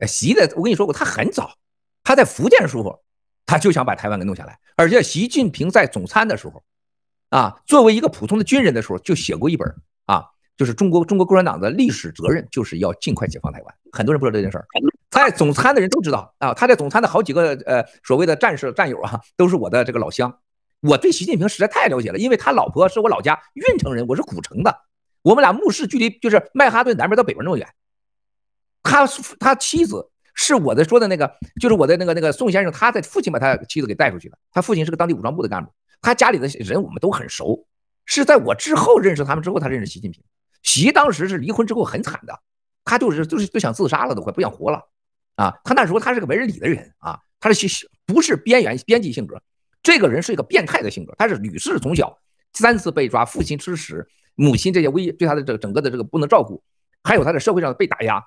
呃，习的我跟你说过，他很早，他在福建的时候，他就想把台湾给弄下来。而且习近平在总参的时候，啊，作为一个普通的军人的时候，就写过一本啊，就是中国中国共产党的历史责任就是要尽快解放台湾。很多人不知道这件事儿，在总参的人都知道啊。他在总参的好几个呃所谓的战士战友啊，都是我的这个老乡。我对习近平实在太了解了，因为他老婆是我老家运城人，我是古城的，我们俩墓室距离就是曼哈顿南边到北边那么远。他他妻子是我的说的那个，就是我的那个那个宋先生，他的父亲把他妻子给带出去的。他父亲是个当地武装部的干部，他家里的人我们都很熟。是在我之后认识他们之后，他认识习近平。习当时是离婚之后很惨的，他就是就是都想自杀了，都快不想活了。啊，他那时候他是个没人理的人啊，他是习习不是边缘编辑性格，这个人是一个变态的性格。他是屡士从小三次被抓，父亲吃屎，母亲这些威对他的这个整个的这个不能照顾，还有他在社会上被打压。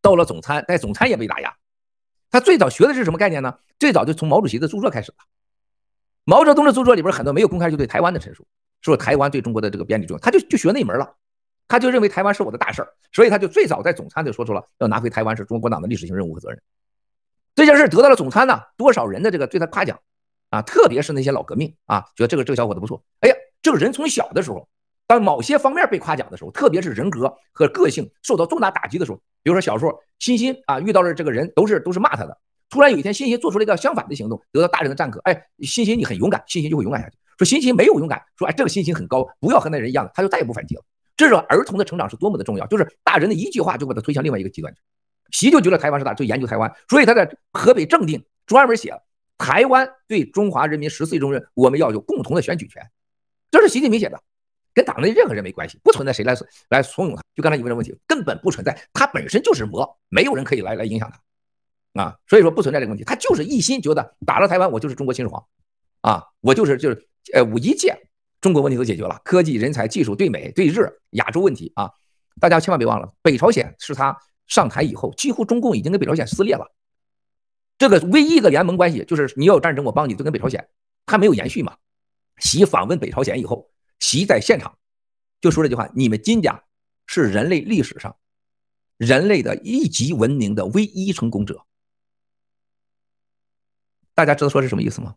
到了总参，但总参也被打压。他最早学的是什么概念呢？最早就从毛主席的著作开始的。毛泽东的著作里边很多没有公开就对台湾的陈述，说台湾对中国的这个边陲重要，他就就学那门了。他就认为台湾是我的大事儿，所以他就最早在总参就说出了要拿回台湾是中国党的历史性任务和责任。这件事得到了总参呢多少人的这个对他夸奖啊，特别是那些老革命啊，觉得这个这个小伙子不错。哎呀，这个人从小的时候，当某些方面被夸奖的时候，特别是人格和个性受到重大打击的时候。比如说小时候，欣欣啊遇到了这个人都是都是骂他的。突然有一天，欣欣做出了一个相反的行动，得到大人的赞可。哎，欣欣你很勇敢，欣欣就会勇敢下去。说欣欣没有勇敢，说哎这个欣欣很高，不要和那人一样，他就再也不反击了。这是儿童的成长是多么的重要，就是大人的一句话就把他推向另外一个极端。习就觉得台湾是大，就研究台湾，所以他在河北正定专门写了《台湾对中华人民十四中人，我们要有共同的选举权》，这是习近平写的。跟党内任何人没关系，不存在谁来来怂恿他。就刚才你问的问题，根本不存在，他本身就是魔，没有人可以来来影响他啊。所以说不存在这个问题，他就是一心觉得打了台湾，我就是中国秦始皇啊，我就是就是呃五一届中国问题都解决了，科技人才技术对美对日亚洲问题啊，大家千万别忘了，北朝鲜是他上台以后，几乎中共已经跟北朝鲜撕裂了，这个唯一一个联盟关系就是你要有战争我帮你，就跟北朝鲜，他没有延续嘛。习访问北朝鲜以后，习在现场。就说这句话：你们金家是人类历史上人类的一级文明的唯一成功者。大家知道说是什么意思吗？